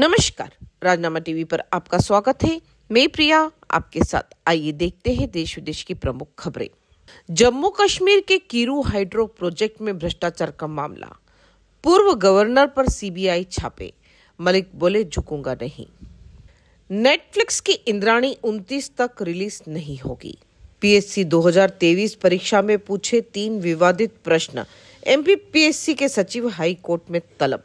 नमस्कार राजनामा टीवी पर आपका स्वागत है मैं प्रिया आपके साथ आइए देखते हैं देश विदेश की प्रमुख खबरें जम्मू कश्मीर के किरू हाइड्रो प्रोजेक्ट में भ्रष्टाचार का मामला पूर्व गवर्नर पर सीबीआई छापे मलिक बोले झुकूंगा नहीं नेटफ्लिक्स की इंद्राणी 29 तक रिलीज नहीं होगी पीएससी 2023 परीक्षा में पूछे तीन विवादित प्रश्न एमपीपीएससी के सचिव हाई कोर्ट में तलब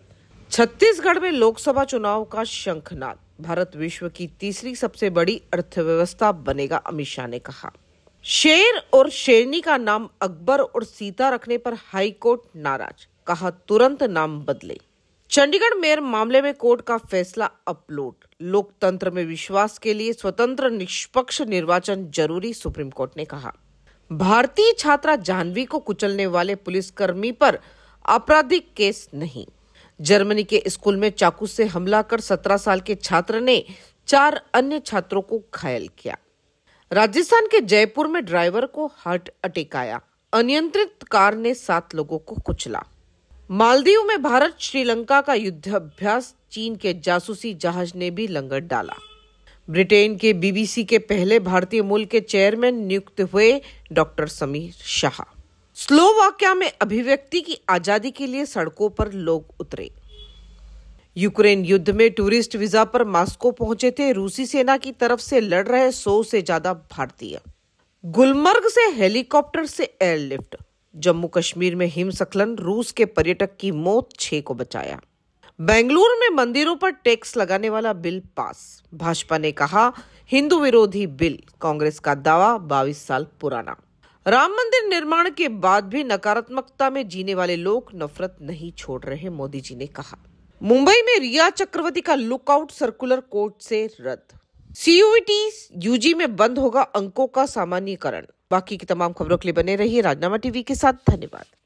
छत्तीसगढ़ में लोकसभा चुनाव का शंखनाद भारत विश्व की तीसरी सबसे बड़ी अर्थव्यवस्था बनेगा अमित शाह ने कहा शेर और शेरनी का नाम अकबर और सीता रखने पर हाईकोर्ट नाराज कहा तुरंत नाम बदले चंडीगढ़ मेयर मामले में कोर्ट का फैसला अपलोड लोकतंत्र में विश्वास के लिए स्वतंत्र निष्पक्ष निर्वाचन जरूरी सुप्रीम कोर्ट ने कहा भारतीय छात्रा जानवी को कुचलने वाले पुलिसकर्मी पर आपराधिक केस नहीं जर्मनी के स्कूल में चाकू से हमला कर 17 साल के छात्र ने चार अन्य छात्रों को घायल किया राजस्थान के जयपुर में ड्राइवर को हार्ट अटैक आया अनियंत्रित कार ने सात लोगों को कुचला मालदीव में भारत श्रीलंका का युद्धाभ्यास चीन के जासूसी जहाज ने भी लंगर डाला ब्रिटेन के बीबीसी के पहले भारतीय मूल के चेयरमैन नियुक्त हुए डॉक्टर समीर शाह स्लोवाकिया में अभिव्यक्ति की आजादी के लिए सड़कों पर लोग उतरे यूक्रेन युद्ध में टूरिस्ट वीजा पर मास्को पहुंचे थे रूसी सेना की तरफ से लड़ रहे सौ से ज्यादा भारतीय गुलमर्ग से हेलीकॉप्टर से एयरलिफ्ट जम्मू कश्मीर में हिमस्खलन रूस के पर्यटक की मौत छह को बचाया बेंगलुरु में मंदिरों पर टैक्स लगाने वाला बिल पास भाजपा ने कहा हिंदू विरोधी बिल कांग्रेस का दावा 22 साल पुराना राम मंदिर निर्माण के बाद भी नकारात्मकता में जीने वाले लोग नफरत नहीं छोड़ रहे मोदी जी ने कहा मुंबई में रिया चक्रवर्ती का लुकआउट सर्कुलर कोर्ट से रद्द सीयूटी यूजी में बंद होगा अंकों का सामान्यकरण बाकी की तमाम खबरों के लिए बने रहिए राजनामा टीवी के साथ धन्यवाद